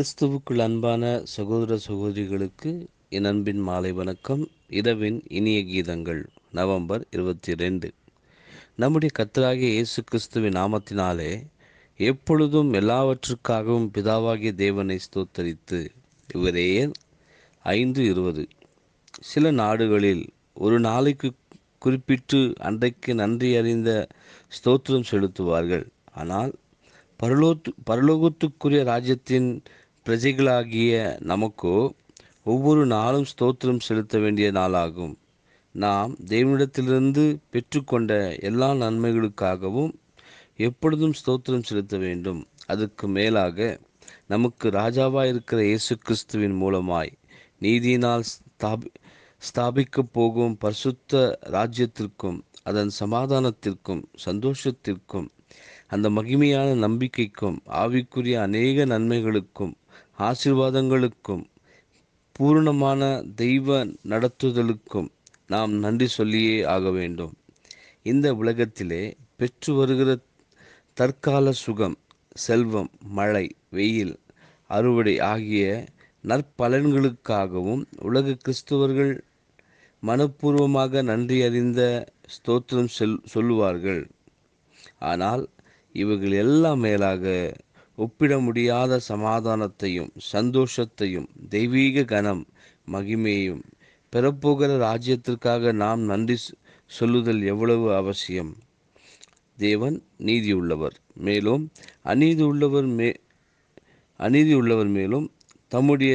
கிறிஸ்துவுக்குள் அன்பான சகோதர சகோதரிகளுக்கு என் அன்பின் மாலை வணக்கம் இரவின் இனிய கீதங்கள் நவம்பர் இருபத்தி ரெண்டு நம்முடைய கத்தராகிய இயேசு கிறிஸ்துவின் நாமத்தினாலே எப்பொழுதும் எல்லாவற்றுக்காகவும் பிதாவாகிய தேவனை ஸ்தோத்தரித்து இவரே ஐந்து இருபது சில நாடுகளில் ஒரு நாளைக்கு குறிப்பிட்டு அன்றைக்கு நன்றி அறிந்த ஸ்தோத்திரம் செலுத்துவார்கள் ஆனால் பரலோத்து பரலோகத்துக்குரிய ராஜ்யத்தின் பிரஜைகளாகிய நமக்கு ஒவ்வொரு நாளும் ஸ்தோத்திரம் செலுத்த வேண்டிய நாளாகும் நாம் தெய்வனிடத்திலிருந்து பெற்றுக்கொண்ட எல்லா நன்மைகளுக்காகவும் எப்பொழுதும் ஸ்தோத்திரம் செலுத்த வேண்டும் அதுக்கு மேலாக நமக்கு ராஜாவாக இருக்கிற இயேசு கிறிஸ்துவின் மூலமாய் நீதியினால் ஸ்தாபி ஸ்தாபிக்க போகும் பரிசுத்த ராஜ்யத்திற்கும் அதன் சமாதானத்திற்கும் சந்தோஷத்திற்கும் அந்த மகிமையான நம்பிக்கைக்கும் ஆவிக்குரிய அநேக நன்மைகளுக்கும் ஆசீர்வாதங்களுக்கும் பூரணமான தெய்வ நடத்துதலுக்கும் நாம் நன்றி சொல்லியே ஆக வேண்டும் இந்த உலகத்திலே பெற்று வருகிற தற்கால சுகம் செல்வம் மழை வெயில் அறுவடை ஆகிய நற்பலன்களுக்காகவும் உலக கிறிஸ்துவர்கள் மனப்பூர்வமாக நன்றி அறிந்த ஸ்தோத்திரம் செல் சொல்லுவார்கள் ஆனால் இவர்கள் எல்லாம் மேலாக ஒப்பிட முடியாத சமாதானத்தையும் சந்தோஷத்தையும் தெய்வீக கனம் மகிமையும் பெறப்போகிற ராஜ்யத்திற்காக நாம் நன்றி சொல்லுதல் எவ்வளவு அவசியம் தேவன் நீதி உள்ளவர் மேலும் அநீதி உள்ளவர் மே அநீதி உள்ளவர் மேலும் தம்முடைய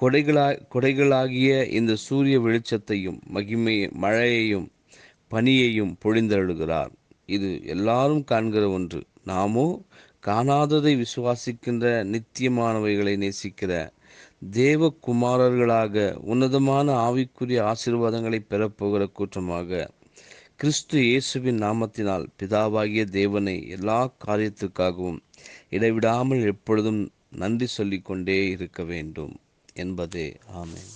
கொடைகளா கொடைகளாகிய இந்த சூரிய வெளிச்சத்தையும் மகிமை மழையையும் பனியையும் பொழிந்தருளுகிறார் இது எல்லாரும் காண்கிற ஒன்று நாமோ காணாததை விசுவாசிக்கின்ற நித்தியமானவைகளை நேசிக்கிற தேவகுமாரர்களாக உன்னதமான ஆவிக்குரிய ஆசீர்வாதங்களை பெறப்போகிற கூற்றமாக கிறிஸ்து இயேசுவின் நாமத்தினால் பிதாவாகிய தேவனை எல்லா காரியத்துக்காகவும் இடைவிடாமல் எப்பொழுதும் நன்றி சொல்லிக்கொண்டே இருக்க வேண்டும் என்பதே ஆமேன்